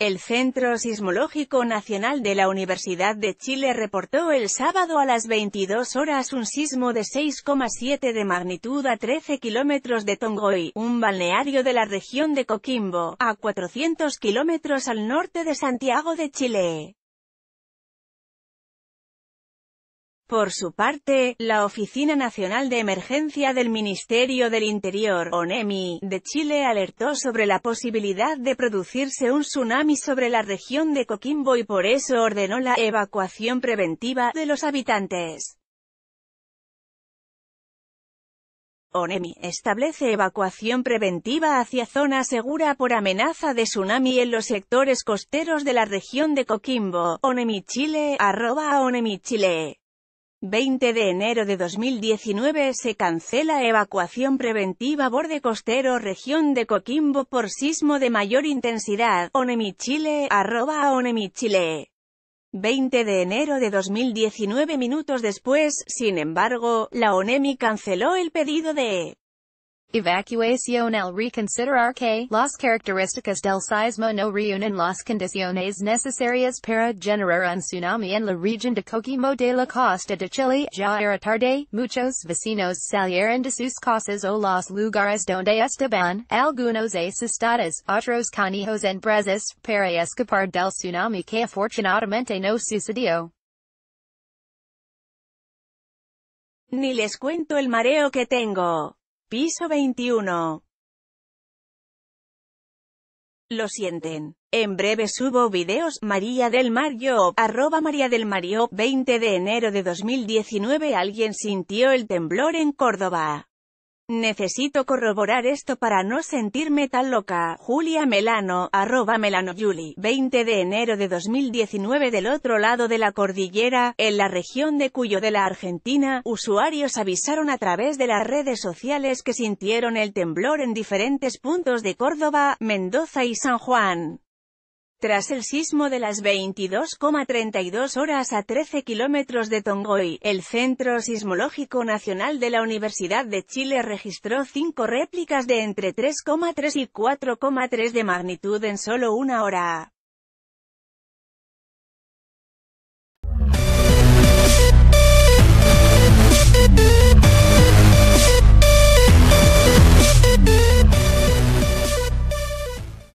El Centro Sismológico Nacional de la Universidad de Chile reportó el sábado a las 22 horas un sismo de 6,7 de magnitud a 13 kilómetros de Tongoy, un balneario de la región de Coquimbo, a 400 kilómetros al norte de Santiago de Chile. Por su parte, la Oficina Nacional de Emergencia del Ministerio del Interior, ONEMI, de Chile alertó sobre la posibilidad de producirse un tsunami sobre la región de Coquimbo y por eso ordenó la evacuación preventiva de los habitantes. ONEMI establece evacuación preventiva hacia zona segura por amenaza de tsunami en los sectores costeros de la región de Coquimbo. ONEMI Chile, arroba ONEMI Chile. 20 de enero de 2019 se cancela evacuación preventiva borde costero región de Coquimbo por sismo de mayor intensidad, onemichile, arroba onemichile. 20 de enero de 2019 minutos después, sin embargo, la ONEMI canceló el pedido de Evacuación al reconsiderar que las características del sismo no reúnen las condiciones necesarias para generar un tsunami en la región de Coquimbo de la costa de Chile. Ya era tarde, muchos vecinos salieron de sus casas o los lugares donde estaban, algunos asustados, otros canijos en brezas, para escapar del tsunami que afortunadamente no sucedió. Ni les cuento el mareo que tengo. Piso 21. Lo sienten. En breve subo videos, María del Mario, arroba María del Mario, 20 de enero de 2019 alguien sintió el temblor en Córdoba. Necesito corroborar esto para no sentirme tan loca. Julia Melano, arroba Melano 20 de enero de 2019 del otro lado de la cordillera, en la región de Cuyo de la Argentina, usuarios avisaron a través de las redes sociales que sintieron el temblor en diferentes puntos de Córdoba, Mendoza y San Juan. Tras el sismo de las 22,32 horas a 13 kilómetros de Tongoy, el Centro Sismológico Nacional de la Universidad de Chile registró cinco réplicas de entre 3,3 y 4,3 de magnitud en solo una hora.